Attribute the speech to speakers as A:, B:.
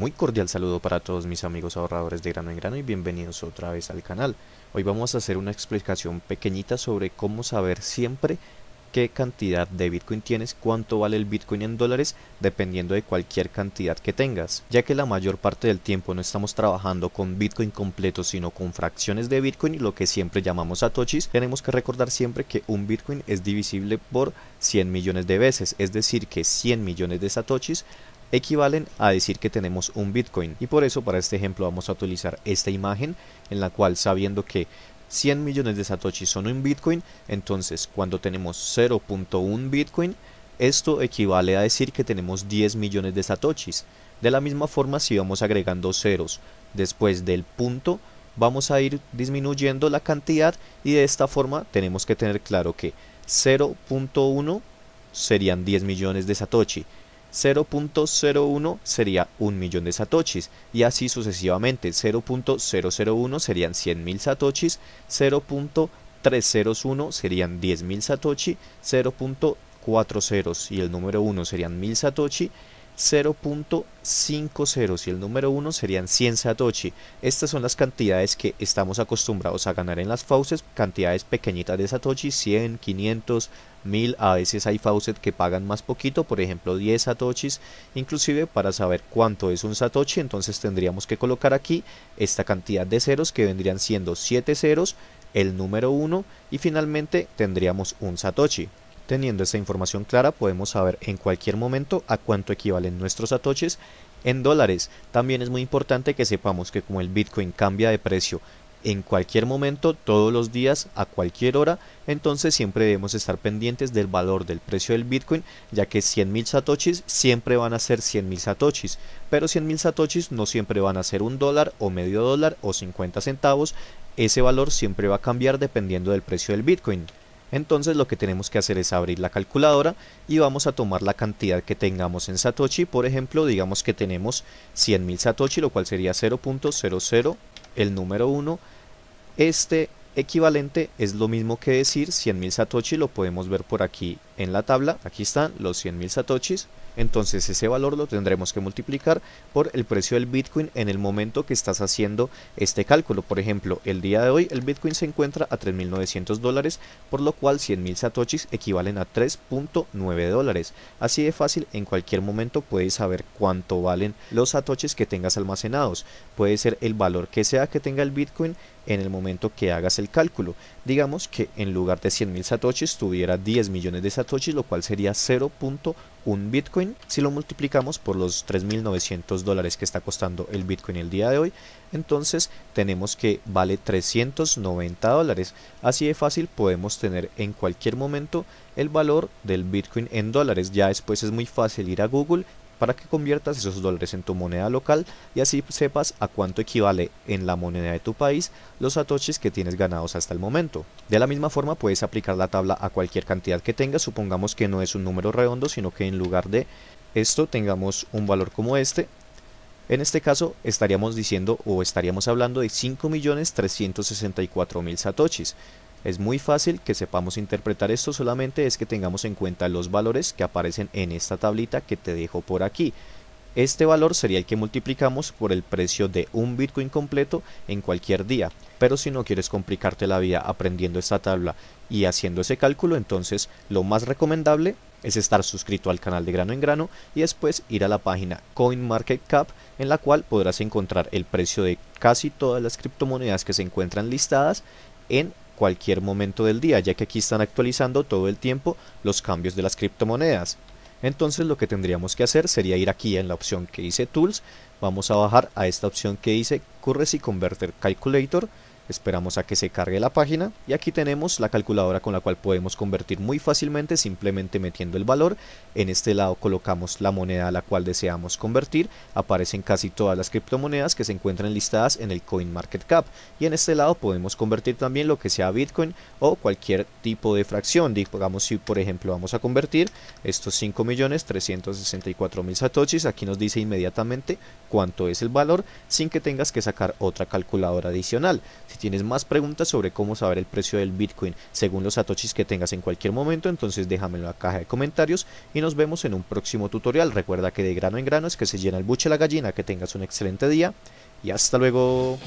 A: muy cordial saludo para todos mis amigos ahorradores de grano en grano y bienvenidos otra vez al canal. Hoy vamos a hacer una explicación pequeñita sobre cómo saber siempre qué cantidad de Bitcoin tienes, cuánto vale el Bitcoin en dólares, dependiendo de cualquier cantidad que tengas, ya que la mayor parte del tiempo no estamos trabajando con Bitcoin completo, sino con fracciones de Bitcoin, lo que siempre llamamos satoshis, tenemos que recordar siempre que un Bitcoin es divisible por 100 millones de veces, es decir, que 100 millones de satoshis equivalen a decir que tenemos un Bitcoin. Y por eso para este ejemplo vamos a utilizar esta imagen en la cual sabiendo que 100 millones de satoshis son un Bitcoin, entonces cuando tenemos 0.1 Bitcoin, esto equivale a decir que tenemos 10 millones de satoshis. De la misma forma, si vamos agregando ceros después del punto, vamos a ir disminuyendo la cantidad y de esta forma tenemos que tener claro que 0.1 serían 10 millones de satoshi 0.01 sería un millón de satoshis y así sucesivamente 0.001 serían 100.000 satoshis 0.301 serían 10.000 satoshi 0.40 y el número 1 serían 1000 satoshi 0.50. y el número 1 serían 100 Satoshi. Estas son las cantidades que estamos acostumbrados a ganar en las fauces, cantidades pequeñitas de Satoshi, 100, 500, 1000. A veces hay fauces que pagan más poquito, por ejemplo 10 Satoshis. Inclusive para saber cuánto es un Satoshi, entonces tendríamos que colocar aquí esta cantidad de ceros que vendrían siendo 7 ceros, el número 1 y finalmente tendríamos un Satoshi. Teniendo esa información clara podemos saber en cualquier momento a cuánto equivalen nuestros satoshis en dólares. También es muy importante que sepamos que como el Bitcoin cambia de precio en cualquier momento, todos los días, a cualquier hora, entonces siempre debemos estar pendientes del valor del precio del Bitcoin, ya que 100.000 satoshis siempre van a ser 100.000 satoshis, pero 100.000 satoshis no siempre van a ser un dólar o medio dólar o 50 centavos, ese valor siempre va a cambiar dependiendo del precio del Bitcoin. Entonces lo que tenemos que hacer es abrir la calculadora y vamos a tomar la cantidad que tengamos en Satoshi. Por ejemplo, digamos que tenemos 100.000 Satoshi, lo cual sería 0.00, el número 1. Este equivalente es lo mismo que decir 100.000 satoshi, lo podemos ver por aquí en la tabla, aquí están los 100.000 satoshis, entonces ese valor lo tendremos que multiplicar por el precio del Bitcoin en el momento que estás haciendo este cálculo. Por ejemplo, el día de hoy el Bitcoin se encuentra a 3.900 dólares, por lo cual 100.000 satoshis equivalen a 3.9 dólares. Así de fácil, en cualquier momento puedes saber cuánto valen los satoshis que tengas almacenados. Puede ser el valor que sea que tenga el Bitcoin en el momento que hagas el cálculo. Digamos que en lugar de mil satoshis tuviera 10 millones de satoshis, lo cual sería 0.1 Bitcoin. Si lo multiplicamos por los 3.900 dólares que está costando el Bitcoin el día de hoy, entonces tenemos que vale 390 dólares. Así de fácil podemos tener en cualquier momento el valor del Bitcoin en dólares. Ya después es muy fácil ir a Google para que conviertas esos dólares en tu moneda local y así sepas a cuánto equivale en la moneda de tu país los satoshis que tienes ganados hasta el momento. De la misma forma puedes aplicar la tabla a cualquier cantidad que tengas, supongamos que no es un número redondo, sino que en lugar de esto tengamos un valor como este, en este caso estaríamos diciendo o estaríamos hablando de 5.364.000 satoshis. Es muy fácil que sepamos interpretar esto, solamente es que tengamos en cuenta los valores que aparecen en esta tablita que te dejo por aquí. Este valor sería el que multiplicamos por el precio de un Bitcoin completo en cualquier día. Pero si no quieres complicarte la vida aprendiendo esta tabla y haciendo ese cálculo, entonces lo más recomendable es estar suscrito al canal de grano en grano y después ir a la página CoinMarketCap en la cual podrás encontrar el precio de casi todas las criptomonedas que se encuentran listadas en cualquier momento del día, ya que aquí están actualizando todo el tiempo los cambios de las criptomonedas. Entonces lo que tendríamos que hacer sería ir aquí en la opción que dice Tools, vamos a bajar a esta opción que dice Currency Converter Calculator, Esperamos a que se cargue la página y aquí tenemos la calculadora con la cual podemos convertir muy fácilmente simplemente metiendo el valor. En este lado colocamos la moneda a la cual deseamos convertir. Aparecen casi todas las criptomonedas que se encuentran listadas en el CoinMarketCap y en este lado podemos convertir también lo que sea Bitcoin o cualquier tipo de fracción. Digamos si por ejemplo vamos a convertir estos 5.364.000 satoshis, aquí nos dice inmediatamente cuánto es el valor sin que tengas que sacar otra calculadora adicional tienes más preguntas sobre cómo saber el precio del Bitcoin según los satoshis que tengas en cualquier momento, entonces déjamelo en la caja de comentarios y nos vemos en un próximo tutorial. Recuerda que de grano en grano es que se llena el buche la gallina, que tengas un excelente día y hasta luego.